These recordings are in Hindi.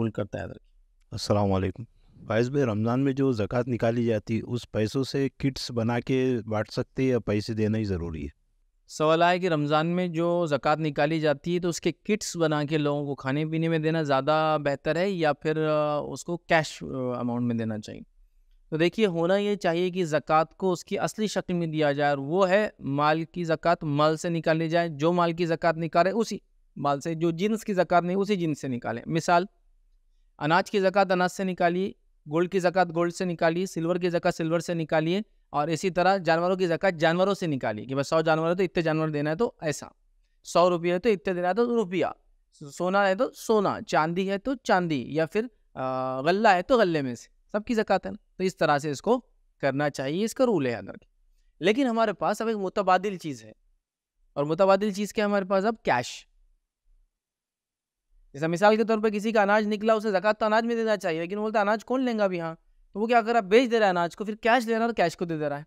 कबूल करता है असलकम फायज भाई रमज़ान में जो ज़क़़त निकाली जाती है उस पैसों से किट्स बना के बांट सकते हैं या पैसे देना ही ज़रूरी है सवाल आया कि रमज़ान में जो ज़क़़त निकाली जाती है तो उसके किट्स बना के लोगों को खाने पीने में देना ज़्यादा बेहतर है या फिर उसको कैश अमाउंट में देना चाहिए तो देखिए होना ये चाहिए कि ज़क़़त को उसकी असली शक्ल में दिया जाए और वो है माल की ज़क़़त माल से निकाली जाए जो माल की ज़क़़त निकाले उसी माल से जो जिन्स की ज़क़़त नहीं उसी जिन्स से निकालें मिसाल अनाज की ज़क़़त अनाज से निकालिए गोल्ड की ज़क़़त गोल्ड से निकालिए सिल्वर की ज़क़़त सिल्वर से निकालिए और इसी तरह जानवरों की ज़क़़त जानवरों से निकालिए कि भाई सौ जानवर है तो इतने जानवर देना है तो ऐसा सौ रुपये है तो इतने देना है तो रुपया सोना है तो सोना चांदी है तो चांदी या फिर गला है तो गले में से सबकी ज़क़़त है ना तो इस तरह से इसको करना चाहिए इसका रूल है अंदर लेकिन हमारे पास अब एक मुतबादल चीज़ है और मुतबादल चीज़ क्या हमारे पास अब कैश जैसे मिसाल के तौर पर किसी का अनाज निकला उसे जकत तो अनाज में देना चाहिए लेकिन बोलता अनाज कौन लेंगे अभी यहाँ तो वो क्या कर रहा है बेच दे रहा है अनाज को फिर कैश ले रहा है और कैश को दे दे रहा है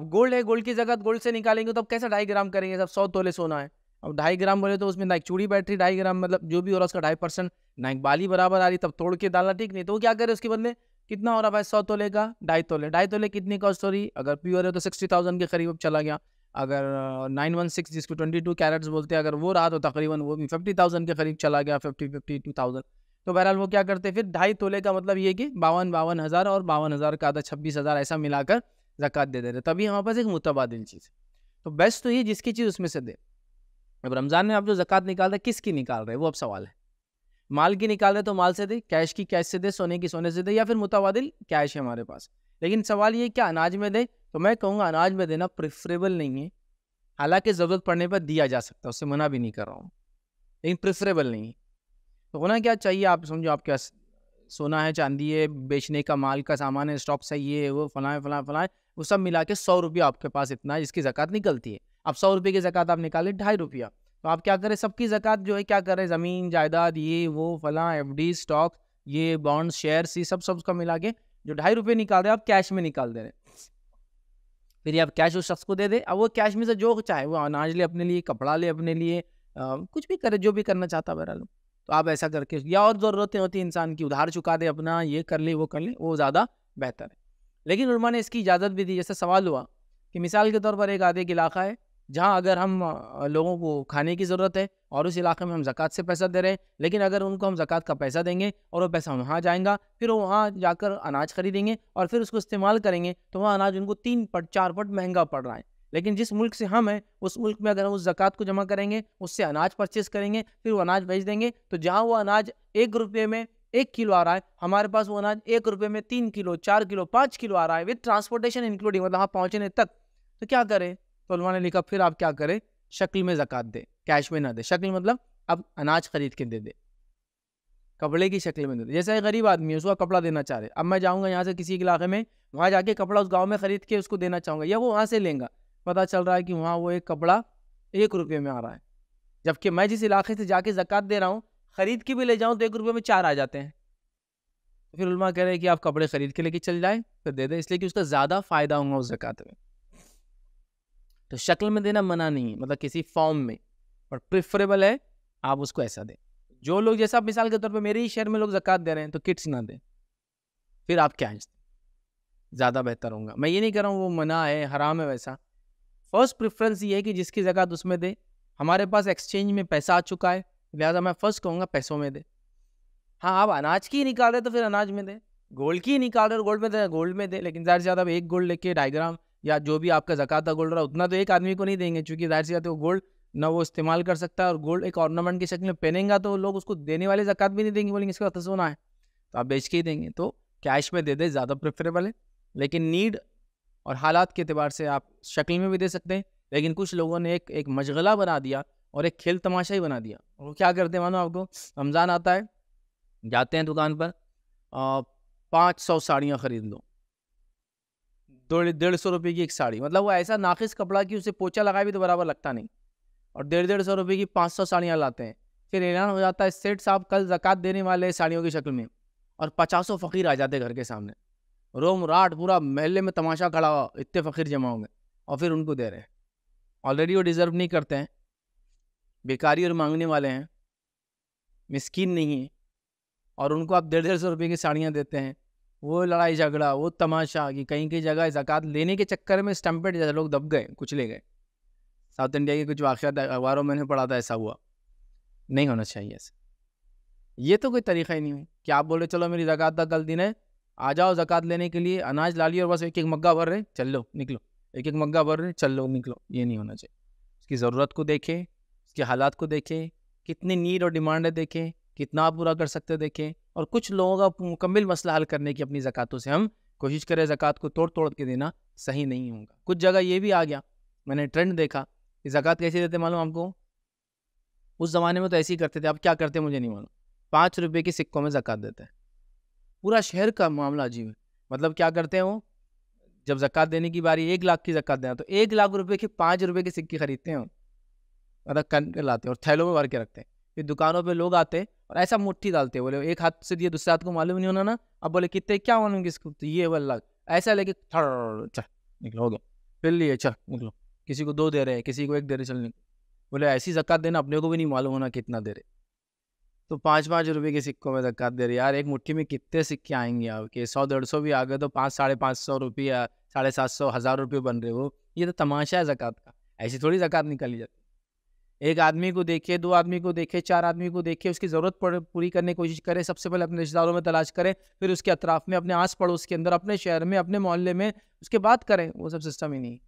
अब गोल्ड है गोल्ड की जगह गोल्ड से निकालेंगे तो अब कैसे ढाई ग्राम करेंगे सब सौ तोले सोना है अब ढाई ग्राम बोले तो उसमें ना एक चूड़ी बैटरी ढाई ग्राम मतलब जो भी हो रहा है उसका ढाई परसेंट ना एक बाली बराबर आ रही तब तोड़ के डालना ठीक नहीं तो वो क्या करे उसके बदले कितना हो रहा है भाई सौ तोले का ढाई तोले ढाई तोले कितनी कॉस्ट हो रही अगर प्योर है तो सिक्सटी थाउजेंड के करीब चला गया अगर नाइन वन सिक्स जिसको ट्वेंटी टू कैरेट्स बोलते हैं अगर वो रहा तो तकरीबन वो भी फिफ्टी थाउजेंड के करीब चला गया फिफ्टी फिफ्टी टू थाउजेंड तो बहरहाल वो क्या करते फिर ढाई तोले का मतलब ये कि बावन बावन हज़ार और बावन हज़ार का आधा छब्बीस हज़ार ऐसा मिलाकर जक़ात दे दे रहे तभी हमारे पास एक मुतबादिल चीज़ तो बेस्ट तो ये जिसकी चीज़ उसमें से दे अब रमज़ान में आप जो जक़ात निकाल रहे किसकी निकाल रहे वो अब सवाल है माल की निकाल रहे तो माल से दे कैश की कैश से दे सोने की सोने से दे या फिर मुतबादिल कैश है हमारे पास लेकिन सवाल ये क्या अनाज में दे तो मैं कहूँगा अनाज में देना प्रेफरेबल नहीं है हालांकि ज़रूरत पड़ने पर दिया जा सकता है उससे मना भी नहीं कर रहा हूँ लेकिन प्रेफरेबल नहीं है तो होना क्या चाहिए आप समझो आपके पास सोना है चांदी है बेचने का माल का सामान है स्टॉक सही है वो फलाएँ फलाएँ फलाएँ वो सब मिला के सौ रुपया आपके पास इतना है जिसकी जक़ात निकलती है अब सौ रुपये की जक़ात आप निकालें ढाई रुपया तो आप क्या करें सबकी ज़क़़त जो है क्या करें ज़मीन जायदाद ये वो फलां एफ डी स्टॉक ये बॉन्ड शेयर्स ये सब सब उसका मिला के जो ढाई रुपये निकाल रहे हैं आप कैश में निकाल दे रहे हैं फिर ये आप कैश उस शख्स को दे दें अब वो कैश में से जो चाहे वो अनाज ले अपने लिए कपड़ा ले अपने लिए आ, कुछ भी करे जो भी करना चाहता बहरहाल तो आप ऐसा करके या और ज़रूरतें होती हैं इंसान की उधार चुका दे अपना ये कर ले वो कर ले वो ज़्यादा बेहतर है लेकिन उर्मा ने इसकी इजाज़त भी दी जैसे सवाल हुआ कि मिसाल के तौर पर एक आधे इलाका है जहाँ अगर हम लोगों को खाने की ज़रूरत है और उस इलाके में हम ज़क़़त से पैसा दे रहे हैं लेकिन अगर उनको हम ज़क़़त का पैसा देंगे और वो पैसा वहाँ जाएगा फिर वो वहाँ जाकर अनाज खरीदेंगे और फिर उसको इस्तेमाल करेंगे तो वहाँ अनाज उनको तीन पट चार पट महंगा पड़ रहा है लेकिन जिस मुल्क से हम हैं उस मुल्क में अगर हम उस ज़क़़त को जमा करेंगे उससे अनाज परचेस करेंगे फिर वो अनाज भेज देंगे तो जहाँ वो अनाज एक रुपये में एक किलो आ रहा है हमारे पास वो अनाज एक रुपये में तीन किलो चार किलो पाँच किलो आ रहा है विद ट्रांसपोर्टेशन इंक्लूडिंग मतलब वहाँ पहुँचने तक तो क्या करें तो ने लिखा फिर आप क्या करें शक्ल में जक़ात दें कैश में ना दें शक्ल मतलब आप अनाज खरीद के दे दें कपड़े की शक्ल में दे दें जैसा गरीब आदमी है उसको कपड़ा देना चाह रहे अब मैं जाऊँगा यहाँ से किसी इलाके में वहाँ जाके कपड़ा उस गाँव में ख़रीद के उसको देना चाहूँगा या वो वहाँ से लेंगे पता चल रहा है कि वहाँ वो एक कपड़ा एक रुपये में आ रहा है जबकि मैं जिस इलाके से जाके ज़क़़त दे रहा हूँ ख़रीद के भी ले जाऊँ तो एक रुपये में चार आ जाते हैं फिर उलमा कह रहे हैं कि आप कपड़े ख़रीद के लेके चल जाएँ फिर दे दें इसलिए कि उसका ज़्यादा फ़ायदा होगा उस ज़क़़त में तो शक्ल में देना मना नहीं है मतलब किसी फॉर्म में और प्रिफरेबल है आप उसको ऐसा दें जो लोग जैसा आप मिसाल के तौर पर मेरे ही शहर में लोग जक़ात दे रहे हैं तो किट्स ना दें फिर आप क्या ज़्यादा बेहतर होगा मैं ये नहीं कर रहा हूँ वो मना है हराम है वैसा फर्स्ट प्रेफरेंस ये है कि जिसकी जक़ात उसमें दे हमारे पास एक्सचेंज में पैसा आ चुका है लिहाजा मैं फर्स्ट कहूँगा पैसों में दे हाँ आप अनाज की ही निकाल रहे तो फिर अनाज में दे गोल्ड की ही निकाल रहे गोल्ड में दे गोल्ड में दे लेकिन ज़्यादा से ज़्यादा एक गोल्ड लेके डायग्राम या जो भी आपका जक़ात का गोल्ड रहा उतना तो एक आदमी को नहीं देंगे चूँकि जाहिर सी बात है वो गोल्ड ना वो इस्तेमाल कर सकता है और गोल्ड एक ऑर्नामेंट की शक्ल में पहनेगा तो लोग उसको देने वाले जक़ात भी नहीं देंगे बोलेंगे इसका तो सोना है तो आप बेच के ही देंगे तो कैश में दे दे ज़्यादा प्रेफरेबल है लेकिन नीड और हालात के अतबार से आप शक्ल में भी दे सकते हैं लेकिन कुछ लोगों ने एक एक मशगला बना दिया और एक खेल तमाशा ही बना दिया और वो क्या करते हैं मानो आपको रमज़ान आता है जाते हैं दुकान पर पाँच सौ साड़ियाँ ख़रीद लो दो डेढ़ सौ रुपये की एक साड़ी मतलब वो ऐसा नाकिस कपड़ा कि उसे पोचा लगाए भी तो बराबर लगता नहीं और डेढ़ डेढ़ सौ रुपये की पाँच सौ साड़ियाँ लाते हैं फिर ऐलान हो जाता है सेठ साहब कल जक़ात देने वाले हैं साड़ियों की शक्ल में और पचासों फ़कीर आ जाते घर के सामने रोम राट पूरा महल्ले में तमाशा खड़ा हुआ इतने फ़कीर जमा होंगे और फिर उनको दे रहे हैं ऑलरेडी वो डिज़र्व नहीं करते हैं बेकारी और मांगने वाले हैं मिस्किन नहीं है और उनको आप डेढ़ डेढ़ सौ रुपये की साड़ियाँ देते हैं वो लड़ाई झगड़ा वो तमाशा कि कहीं की जगह जक़ात लेने के चक्कर में स्टम्पेड जैसे लोग दब गए कुछ ले गए साउथ इंडिया के कुछ वाक़ अखबारों में पढ़ा था ऐसा हुआ नहीं होना चाहिए ऐसे ये तो कोई तरीका ही नहीं है कि आप बोले चलो मेरी जक़ात का कल दिन है आ जाओ जक़ात लेने के लिए अनाज ला लियो और बस एक एक मग्गा भर रहे चल लो निकलो एक एक मग्गा भर रहे चल लो निकलो ये नहीं होना चाहिए उसकी ज़रूरत को देखें उसके हालात को देखें कितनी नीड और डिमांड है देखें कितना आप पूरा कर सकते देखें और कुछ लोगों का मुकम्मल मसला हल करने की अपनी ज़क़ातों से हम कोशिश करें ज़क़़त को तोड़ तोड़ के देना सही नहीं होगा कुछ जगह ये भी आ गया मैंने ट्रेंड देखा कि ज़क़ात कैसे देते मालूम आपको उस ज़माने में तो ऐसे ही करते थे अब क्या करते मुझे नहीं मालूम पाँच रुपये के सिक्कों में ज़क़ात देते हैं पूरा शहर का मामला अजीब है मतलब क्या करते हैं वो जब जक़ात देने की बारी एक लाख की ज़क़़त देना तो एक लाख रुपये के पाँच रुपये के सिक्के ख़रीदते हैं और रख कर लाते हैं और थैलों में भर के रखते हैं फिर दुकानों पर लोग आते और ऐसा मुट्ठी डालते बोले एक हाथ से दिए दूसरे हाथ को मालूम नहीं होना ना अब बोले कितने क्या मालूम किसको तो ये वाला ऐसा लेके चल निकलो हो गया फिर लिए चल निकलो किसी को दो दे रहे हैं किसी को एक दे रहे चलने बोले ऐसी जक़ात देना अपने को भी नहीं मालूम होना कितना दे रहे तो पाँच पाँच रुपये के सिक्कों में जक़ात दे रही यार एक मुट्ठी में कितने सिक्के आएंगे आपके सौ डेढ़ सौ भी आ गए तो पाँच साढ़े पाँच सौ रुपया साढ़े सात सौ हज़ार रुपये बन रहे हो ये तो तमाशा है जक़ात का ऐसी थोड़ी जक़ात निकाली जाती एक आदमी को देखिए दो आदमी को देखे चार आदमी को देखिए उसकी ज़रूरत पूरी करने की कोशिश करें सबसे पहले अपने रिश्तेदारों में तलाश करें फिर उसके अतराफ़ में अपने आस पड़ोस के अंदर अपने शहर में अपने मोहल्ले में उसके बाद करें वो सब सिस्टम ही नहीं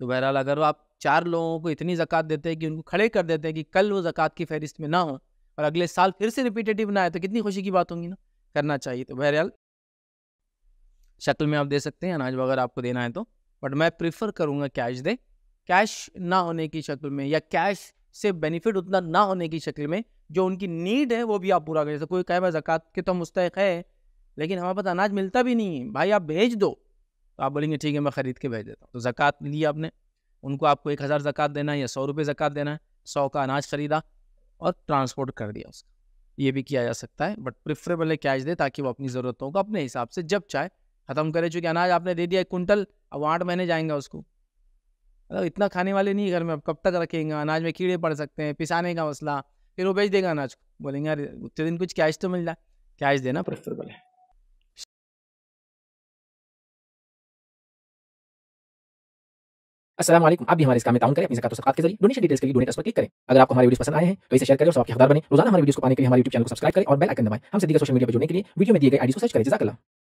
तो बहरहाल अगर आप चार लोगों को इतनी ज़क़़त देते हैं कि उनको खड़े कर देते हैं कि कल वो ज़क़़त की फहरिस्त में ना हो और अगले साल फिर से रिपीटेटिव ना आए तो कितनी खुशी की बात होगी ना करना चाहिए तो बहरहाल शक्ल में आप दे सकते हैं अनाज वगैरह आपको देना है तो बट मैं प्रीफर करूँगा कैश दे कैश ना होने की शक्ल में या कैश से बेनिफिट उतना ना होने की शक्ल में जो उनकी नीड है वो भी आप पूरा करें जैसे कोई कहे भाई जक़ात के तो मुस्तक है लेकिन हमारे पास अनाज मिलता भी नहीं है भाई आप भेज दो तो आप बोलेंगे ठीक है मैं ख़रीद के भेज देता हूँ तो ज़क़़त लिया आपने उनको आपको एक हज़ार ज़क़़त देना है या सौ रुपये ज़क़़त देना है सौ का अनाज ख़रीदा और ट्रांसपोर्ट कर दिया उसका ये भी किया जा सकता है बट प्रिफरेबल है कैश दे ताकि वो अपनी ज़रूरतों को अपने हिसाब से जब चाहे ख़त्म करे चूँकि अनाज आपने दे दिया एक कुंटल अब आठ महीने जाएंगे उसको मतलब इतना खाने वाले नहीं घर में अब कब तक रखेंगे अनाज में कीड़े पड़ सकते हैं पिसाने का मसला फिर वो बेच देगा अनाज को बोलेंगे यार उतने दिन कुछ कैश तो मिल जाए कैश देना प्रेफरेबल है असलम आप भी हमारे इस काम में ताउन करें अपनी जकात सबका के जरिए डोनेशन डिटेल्स के लिए डोनेट पर क्लिक करें अगर आपको हमारी वीडियो पसंद आए हैं तो इसे शेयर करें और सबके हकदार बने रोजाना हमारे वीडियो को पाने के लिए हमारे यूट्यूब चैनल को सब्सक्राइब करें और बेल आइकन दबाएं हम सीधे सोशल मीडिया पर जुड़ने के लिए वीडियो में दिए गए आईडी को सर्च करें जजाकला